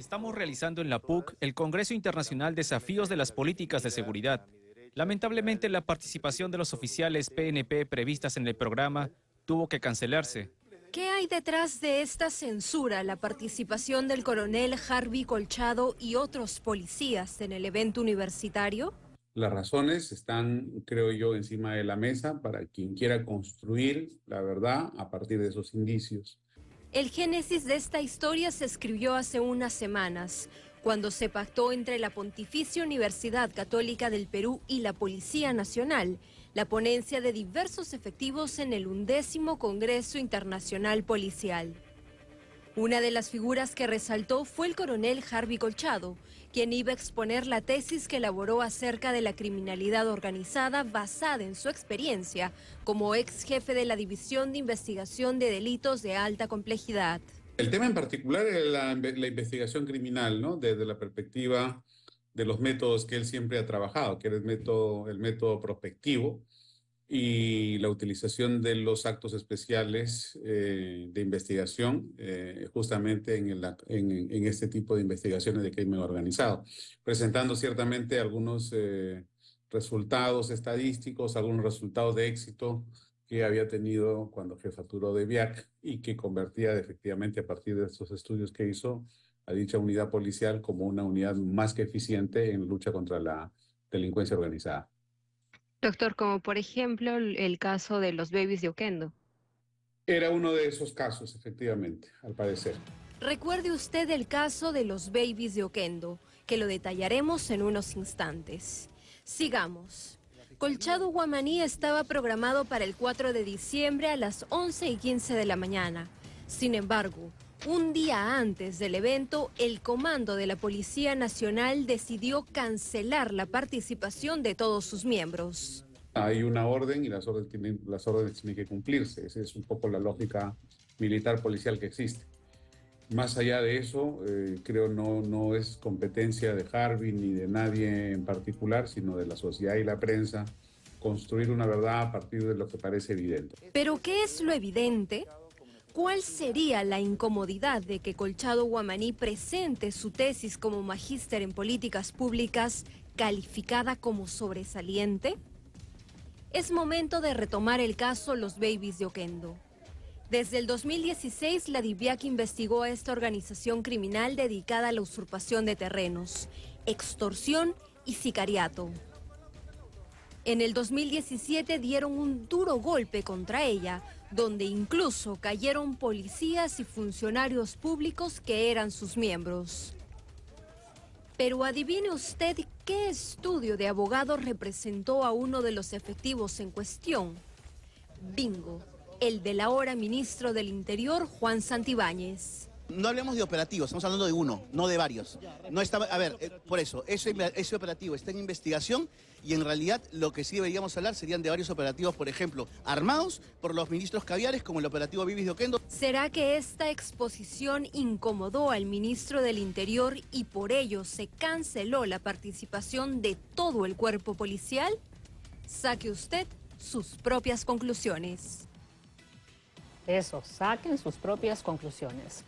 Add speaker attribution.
Speaker 1: Estamos realizando en la PUC el Congreso Internacional Desafíos de las Políticas de Seguridad. Lamentablemente, la participación de los oficiales PNP previstas en el programa tuvo que cancelarse. ¿Qué hay detrás de esta censura, la participación del coronel Harvey Colchado y otros policías en el evento universitario?
Speaker 2: Las razones están, creo yo, encima de la mesa para quien quiera construir la verdad a partir de esos indicios.
Speaker 1: El génesis de esta historia se escribió hace unas semanas, cuando se pactó entre la Pontificia Universidad Católica del Perú y la Policía Nacional la ponencia de diversos efectivos en el undécimo Congreso Internacional Policial. Una de las figuras que resaltó fue el coronel Harvey Colchado, quien iba a exponer la tesis que elaboró acerca de la criminalidad organizada basada en su experiencia como ex jefe de la División de Investigación de Delitos de Alta Complejidad.
Speaker 2: El tema en particular es la, investigación criminal, ¿no? desde la perspectiva de los métodos que él siempre ha trabajado, que era el método prospectivo, y la utilización de los actos especiales eh, de investigación eh, justamente en, este tipo de investigaciones de crimen organizado, presentando ciertamente algunos eh, resultados estadísticos, algunos resultados de éxito que había tenido cuando jefaturó de VIAC y que convertía efectivamente a partir de estos estudios que hizo a dicha unidad policial como una unidad más que eficiente en lucha contra la delincuencia organizada.
Speaker 1: Doctor, como por ejemplo el caso de los babies de Oquendo.
Speaker 2: Era uno de esos casos, efectivamente, al parecer.
Speaker 1: Recuerde usted el caso de los babies de Oquendo, que lo detallaremos en unos instantes. Sigamos. Colchado Guamaní estaba programado para el 4 de diciembre a las 11 y 15 de la mañana. Sin embargo, un día antes del evento, el comando de la Policía Nacional decidió cancelar la participación de todos sus miembros.
Speaker 2: Hay una orden y las órdenes tienen, las órdenes que cumplirse. Esa es un poco la lógica militar policial que existe. Más allá de eso, eh, creo no, no es competencia de Harvey ni de nadie en particular, sino de la sociedad y la prensa construir una verdad a partir de lo que parece evidente.
Speaker 1: ¿Pero qué es lo evidente? ¿Cuál sería la incomodidad de que Colchado Guamaní presente su tesis como magíster en políticas públicas calificada como sobresaliente? Es momento de retomar el caso Los Babies de Oquendo. Desde el 2016, la DIVIAC investigó a esta organización criminal dedicada a la usurpación de terrenos, extorsión y sicariato. En el 2017 dieron un duro golpe contra ella donde incluso cayeron policías y funcionarios públicos que eran sus miembros. Pero adivine usted qué estudio de abogado representó a uno de los efectivos en cuestión. Bingo, el del ahora ministro del Interior Juan Santibáñez
Speaker 2: no hablemos de operativos, estamos hablando de uno, no de varios. No está, a ver, eh, por eso, ese, ese operativo está en investigación y en realidad lo que sí deberíamos hablar serían de varios operativos, por ejemplo, armados por los ministros caviares, como el operativo Vivis de Oquendo.
Speaker 1: ¿Será que esta exposición incomodó al ministro del Interior y por ello se canceló la participación de todo el cuerpo policial? Saque usted sus propias conclusiones. Eso, saquen sus propias conclusiones.